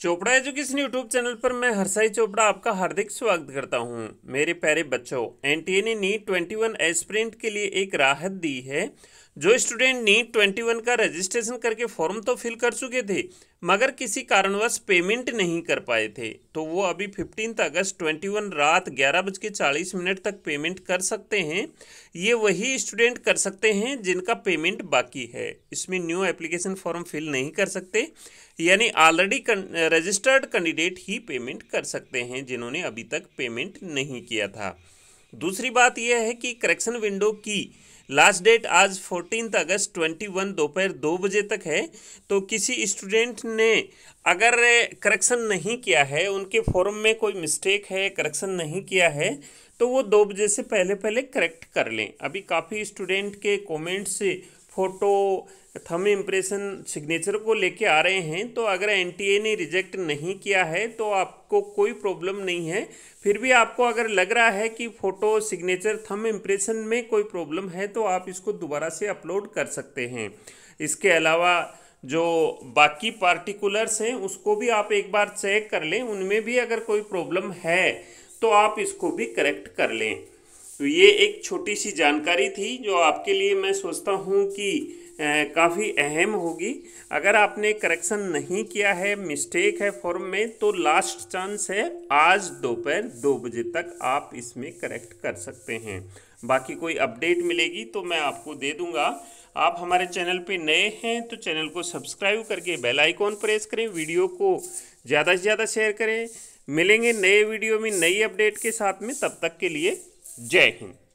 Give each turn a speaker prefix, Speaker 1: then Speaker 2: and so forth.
Speaker 1: Chopra education YouTube channel पर मैं हरसाई चोपड़ा आपका हार्दिक स्वागत करता हूं। मेरे प्यारे बच्चों एनटीए ने नीट ट्वेंटी वन एस्प्रिंट के लिए एक राहत दी है जो स्टूडेंट नीट ट्वेंटी वन का रजिस्ट्रेशन करके फॉर्म तो फिल कर चुके थे मगर किसी कारणवश पेमेंट नहीं कर पाए थे तो वो अभी फिफ्टीन अगस्त ट्वेंटी वन रात ग्यारह बज के चालीस मिनट तक पेमेंट कर सकते हैं ये वही स्टूडेंट कर सकते हैं जिनका पेमेंट बाकी है इसमें न्यू एप्लीकेशन फॉर्म फिल नहीं कर सकते यानी ऑलरेडी रजिस्टर्ड कैंडिडेट ही पेमेंट कर सकते हैं जिन्होंने अभी तक पेमेंट नहीं किया था दूसरी बात यह है कि करेक्शन विंडो की लास्ट डेट आज फोर्टीन अगस्त ट्वेंटी वन दोपहर दो बजे तक है तो किसी स्टूडेंट ने अगर करेक्शन नहीं किया है उनके फॉर्म में कोई मिस्टेक है करेक्शन नहीं किया है तो वो दो बजे से पहले पहले करेक्ट कर लें अभी काफ़ी स्टूडेंट के कमेंट्स से फ़ोटो थम इम्प्रेशन सिग्नेचर को लेके आ रहे हैं तो अगर एनटीए ने रिजेक्ट नहीं किया है तो आपको कोई प्रॉब्लम नहीं है फिर भी आपको अगर लग रहा है कि फ़ोटो सिग्नेचर थम इम्प्रेशन में कोई प्रॉब्लम है तो आप इसको दोबारा से अपलोड कर सकते हैं इसके अलावा जो बाकी पार्टिकुलर्स हैं उसको भी आप एक बार चेक कर लें उनमें भी अगर कोई प्रॉब्लम है तो आप इसको भी करेक्ट कर लें तो ये एक छोटी सी जानकारी थी जो आपके लिए मैं सोचता हूँ कि काफ़ी अहम होगी अगर आपने करेक्शन नहीं किया है मिस्टेक है फॉर्म में तो लास्ट चांस है आज दोपहर दो, दो बजे तक आप इसमें करेक्ट कर सकते हैं बाकी कोई अपडेट मिलेगी तो मैं आपको दे दूंगा आप हमारे चैनल पे नए हैं तो चैनल को सब्सक्राइब करके बेल आइकॉन प्रेस करें वीडियो को ज़्यादा से ज़्यादा शेयर करें मिलेंगे नए वीडियो में नई अपडेट के साथ में तब तक के लिए Jai Hind.